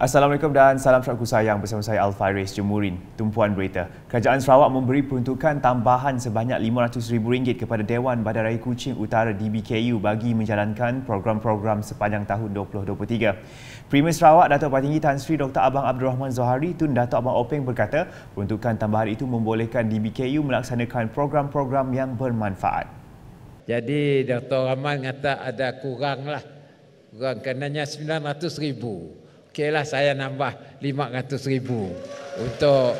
Assalamualaikum dan salam syarikat sayang bersama saya Al-Fairis Jemurin, Tumpuan Berita. Kerajaan Sarawak memberi peruntukan tambahan sebanyak RM500,000 kepada Dewan Bandaraya Kucing Utara DBKU bagi menjalankan program-program sepanjang tahun 2023. Premier Sarawak, Datuk Patinggi Tan Sri Dr. Abang Abdul Rahman Zohari, Tun Datuk Abang Openg berkata peruntukan tambahan itu membolehkan DBKU melaksanakan program-program yang bermanfaat. Jadi Dr. Rahman kata ada kurang lah, Kurang kenanya RM900,000 okeylah saya nambah 500 ribu untuk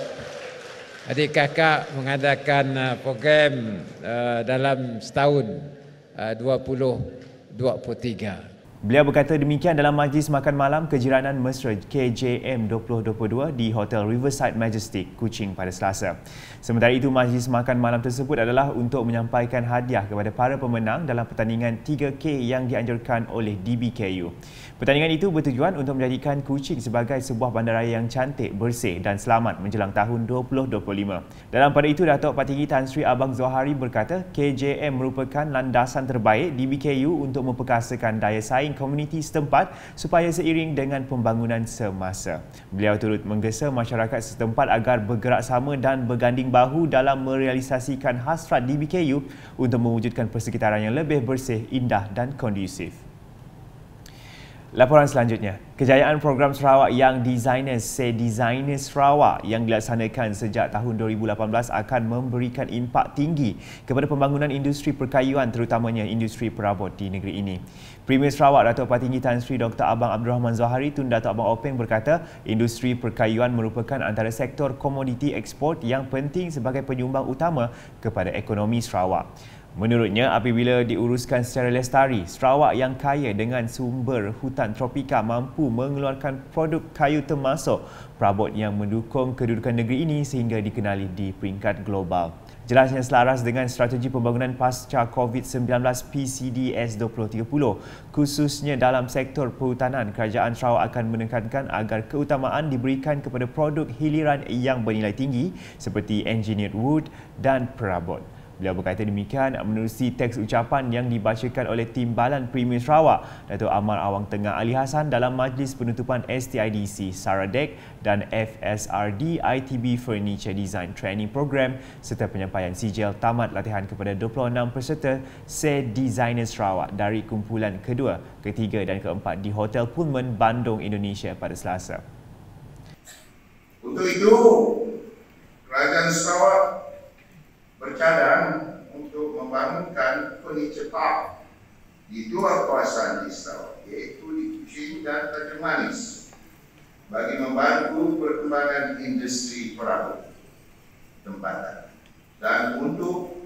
adik kakak mengadakan uh, program uh, dalam setahun 2023. Uh, Beliau berkata demikian dalam majlis makan malam kejiranan mesra KJM 2022 di Hotel Riverside Majestic, Kuching pada Selasa. Sementara itu, majlis makan malam tersebut adalah untuk menyampaikan hadiah kepada para pemenang dalam pertandingan 3K yang dianjurkan oleh DBKU. Pertandingan itu bertujuan untuk menjadikan Kuching sebagai sebuah bandaraya yang cantik, bersih dan selamat menjelang tahun 2025. Dalam pada itu, Datuk Patigi Tan Sri Abang Zohari berkata KJM merupakan landasan terbaik DBKU untuk memperkasakan daya saing lain komuniti setempat supaya seiring dengan pembangunan semasa. Beliau turut menggesa masyarakat setempat agar bergerak sama dan berganding bahu dalam merealisasikan hasrat DBKU untuk mewujudkan persekitaran yang lebih bersih, indah dan kondusif. Laporan selanjutnya, kejayaan program Sarawak yang Designers Say Designers Sarawak yang dilaksanakan sejak tahun 2018 akan memberikan impak tinggi kepada pembangunan industri perkayuan terutamanya industri perabot di negeri ini. Premier Sarawak Datuk Patinggi Tan Sri Dr. Abang Abdul Rahman Zahari Tun Datuk Abang Openg berkata industri perkayuan merupakan antara sektor komoditi ekspor yang penting sebagai penyumbang utama kepada ekonomi Sarawak. Menurutnya, apabila diuruskan secara lestari, Sarawak yang kaya dengan sumber hutan tropika mampu mengeluarkan produk kayu termasuk perabot yang mendukung kedudukan negeri ini sehingga dikenali di peringkat global. Jelasnya selaras dengan strategi pembangunan pasca COVID-19 PCDS 2030, khususnya dalam sektor perhutanan, kerajaan Sarawak akan menekankan agar keutamaan diberikan kepada produk hiliran yang bernilai tinggi seperti engineered wood dan perabot. Beliau berkata demikian menerusi teks ucapan yang dibacakan oleh Timbalan Premier Sarawak Datuk Amar Awang Tengah Ali Hassan, dalam majlis penutupan STIDC Saradek dan FSRD ITB Furniture Design Training Program serta penyampaian sijil tamat latihan kepada 26 peserta Se Designer Sarawak dari kumpulan kedua, ketiga dan keempat di Hotel Pullman, Bandung, Indonesia pada Selasa. Untuk itu, Kerajaan Sarawak berkadang untuk membangunkan penicetap di dua kawasan di Sarawak, yaitu di Kuching dan Tanjung Manis, bagi membantu perkembangan industri perahu tempatan dan untuk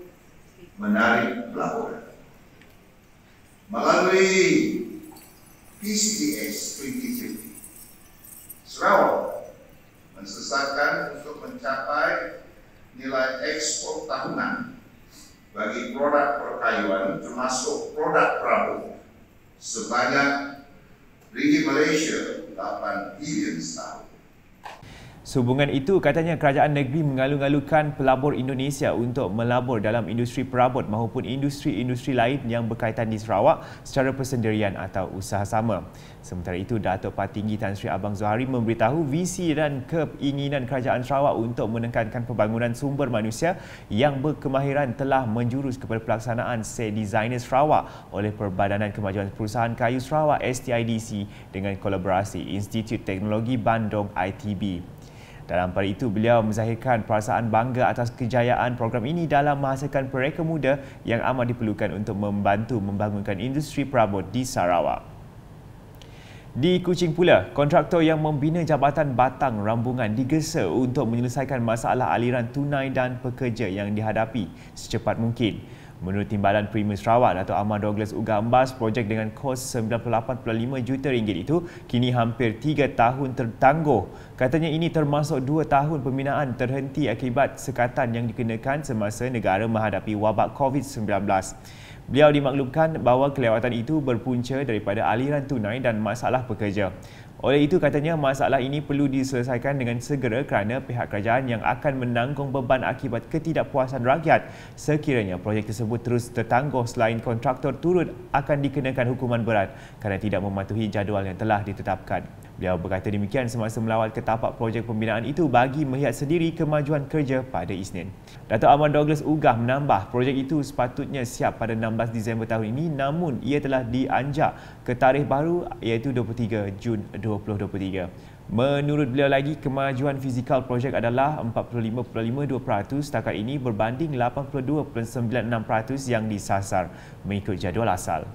menarik pelabuhan. Melalui PCDS 2020, produk Prabu sebanyak Malaysia 8 bilion setahun. Sehubungan itu, katanya kerajaan negeri mengalu-alukan pelabur Indonesia untuk melabur dalam industri perabot maupun industri-industri lain yang berkaitan di Sarawak secara persendirian atau usaha sama. Sementara itu, Datuk Patinggi Tan Sri Abang Zuhari memberitahu visi dan keinginan kerajaan Sarawak untuk menekankan pembangunan sumber manusia yang berkemahiran telah menjurus kepada pelaksanaan Set Designer Sarawak oleh Perbadanan Kemajuan Perusahaan Kayu Sarawak STIDC dengan kolaborasi Institut Teknologi Bandung ITB. Dalam pada itu, beliau menzahirkan perasaan bangga atas kejayaan program ini dalam menghasilkan pereka muda yang amat diperlukan untuk membantu membangunkan industri perabot di Sarawak. Di Kuching pula, kontraktor yang membina Jabatan Batang Rambungan digesa untuk menyelesaikan masalah aliran tunai dan pekerja yang dihadapi secepat mungkin. Menurut Timbalan Premier Sarawak, Dato' Ahmad Douglas Ugambas, projek dengan kos RM98.5 juta ringgit itu kini hampir 3 tahun tertangguh. Katanya ini termasuk 2 tahun pembinaan terhenti akibat sekatan yang dikenakan semasa negara menghadapi wabak COVID-19. Beliau dimaklumkan bahawa kelewatan itu berpunca daripada aliran tunai dan masalah pekerja. Oleh itu katanya masalah ini perlu diselesaikan dengan segera kerana pihak kerajaan yang akan menanggung beban akibat ketidakpuasan rakyat sekiranya projek tersebut terus tertangguh selain kontraktor turut akan dikenakan hukuman berat kerana tidak mematuhi jadual yang telah ditetapkan. Beliau berkata demikian semasa melawat ke tapak projek pembinaan itu bagi melihat sendiri kemajuan kerja pada Isnin. Datuk Ahmad Douglas Ugah menambah projek itu sepatutnya siap pada 16 Disember tahun ini namun ia telah dianjak ke tarikh baru iaitu 23 Jun 2023. Menurut beliau lagi, kemajuan fizikal projek adalah 45.52% setakat ini berbanding 82.96% yang disasar mengikut jadual asal.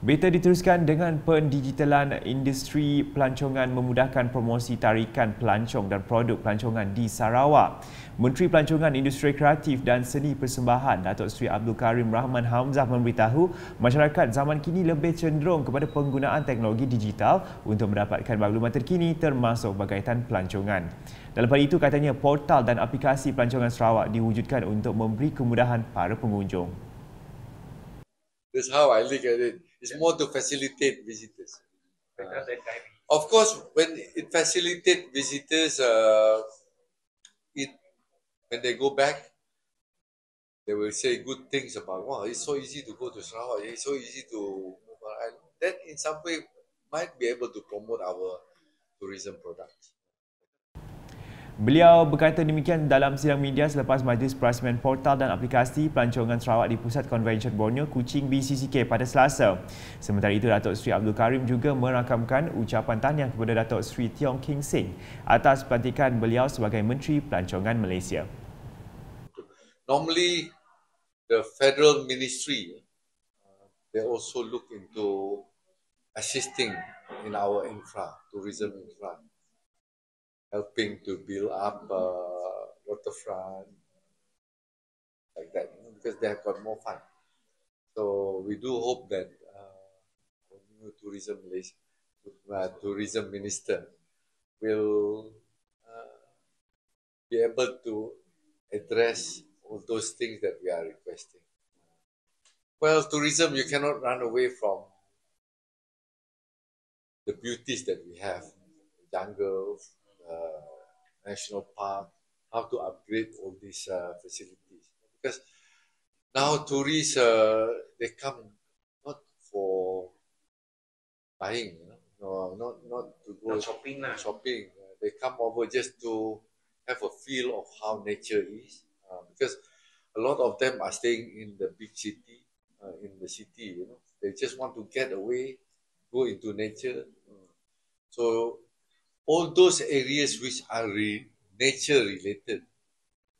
Beta diteruskan dengan pendigitalan industri pelancongan memudahkan promosi tarikan pelancong dan produk pelancongan di Sarawak. Menteri Pelancongan Industri Kreatif dan Seni Persembahan Datuk Sri Abdul Karim Rahman Hamzah memberitahu masyarakat zaman kini lebih cenderung kepada penggunaan teknologi digital untuk mendapatkan maklumat terkini termasuk berkaitan pelancongan. Dalam hal itu katanya portal dan aplikasi pelancongan Sarawak diwujudkan untuk memberi kemudahan para pengunjung. This how I look at it. It's more to facilitate visitors. Uh, of course, when it facilitates visitors, uh, it when they go back, they will say good things about. Wow, it's so easy to go to Sarawak. It's so easy to move around. That in some way might be able to promote our tourism products. Beliau berkata demikian dalam sidang media selepas majlis perasmian portal dan aplikasi pelancongan Sarawak di Pusat konvensyen Borneo Kuching BCCK pada Selasa. Sementara itu, Datuk Sri Abdul Karim juga merakamkan ucapan tahniah kepada Datuk Sri Tiong King Singh atas pelantikan beliau sebagai Menteri Pelancongan Malaysia. Normally, the federal ministry uh, they also look into assisting in our infra, tourism infra. helping to build up uh, waterfront, like that, you know, because they have got more fun. So we do hope that uh, new tourism uh, tourism minister will uh, be able to address all those things that we are requesting. Well, tourism, you cannot run away from the beauties that we have, jungle, uh, national park, how to upgrade all these uh, facilities. Because now tourists, uh, they come not for buying, you know? no, not, not to go not shopping. Lah. shopping. Uh, they come over just to have a feel of how nature is. Uh, because a lot of them are staying in the big city, uh, in the city, you know. They just want to get away, go into nature. So all those areas which are re, nature related,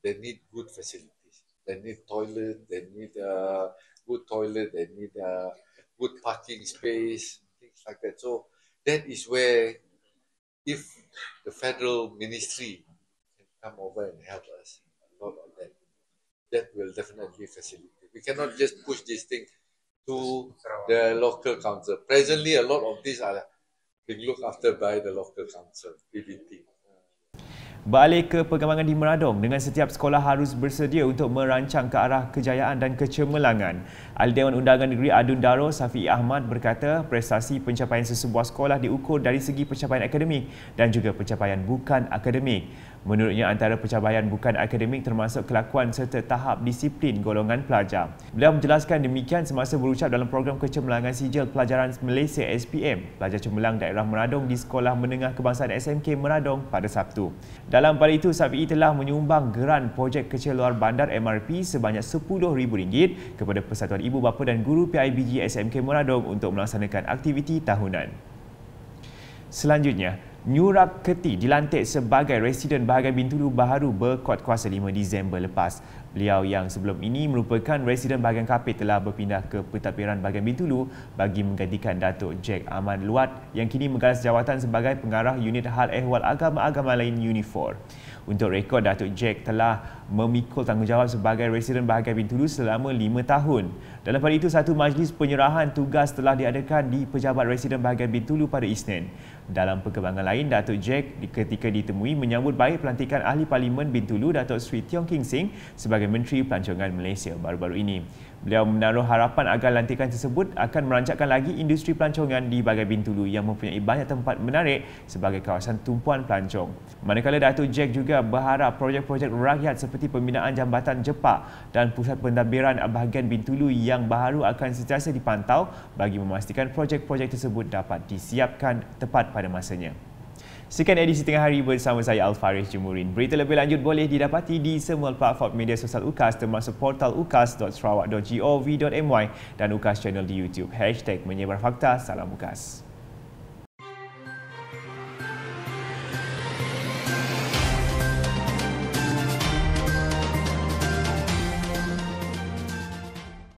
they need good facilities. They need toilet, they need uh, good toilet, they need uh, good parking space, things like that. So that is where if the federal ministry can come over and help us a lot on that, that will definitely facilitate. We cannot just push this thing to the local council. Presently, a lot of these are can look after by the local council, PBT. Balik ke perkembangan di Meradong, dengan setiap sekolah harus bersedia untuk merancang ke arah kejayaan dan kecemerlangan. Ahli Dewan Undangan Negeri Adun Daro, Safi Ahmad berkata prestasi pencapaian sesebuah sekolah diukur dari segi pencapaian akademik dan juga pencapaian bukan akademik. Menurutnya antara pencapaian bukan akademik termasuk kelakuan serta tahap disiplin golongan pelajar. Beliau menjelaskan demikian semasa berucap dalam program kecemerlangan sijil pelajaran Malaysia SPM, pelajar cemerlang daerah Meradong di Sekolah Menengah Kebangsaan SMK Meradong pada Sabtu. Dalam pada itu, SAPI telah menyumbang geran projek kecil luar bandar MRP sebanyak rm ringgit kepada Persatuan Ibu Bapa dan Guru PIBG SMK Meradong untuk melaksanakan aktiviti tahunan. Selanjutnya, Nyurak Keti dilantik sebagai residen bahagian Bintulu Baharu berkuat kuasa 5 Disember lepas. Beliau yang sebelum ini merupakan residen bahagian Kapit telah berpindah ke Pertapiran bahagian Bintulu bagi menggantikan Datuk Jack Ahmad Luat yang kini menggalas jawatan sebagai pengarah unit hal ehwal agama-agama lain Unifor. Untuk rekod, Datuk Jack telah memikul tanggungjawab sebagai Residen bahagian Bintulu selama lima tahun. Dalam pada itu, satu majlis penyerahan tugas telah diadakan di Pejabat Residen Bahagian Bintulu pada Isnin. Dalam perkembangan lain, Datuk Jack ketika ditemui menyambut baik pelantikan Ahli Parlimen Bintulu, Datuk Sri Tiong King Sing sebagai Menteri Pelancongan Malaysia baru-baru ini. Beliau menaruh harapan agar lantikan tersebut akan merancangkan lagi industri pelancongan di Bagai Bintulu yang mempunyai banyak tempat menarik sebagai kawasan tumpuan pelancong. Manakala Datuk Jack juga berharap projek-projek rakyat seperti pembinaan jambatan Jepak dan pusat pendabiran bahagian Bintulu yang baru akan sentiasa dipantau bagi memastikan projek-projek tersebut dapat disiapkan tepat pada masanya. Sekian edisi tengah hari bersama saya Alfaris Jumurin. Berita lebih lanjut boleh didapati di semua platform media sosial UKAS termasuk portal ukas.sarawak.gov.my dan UKAS channel di YouTube. Hashtag menyebar fakta. Salam UKAS.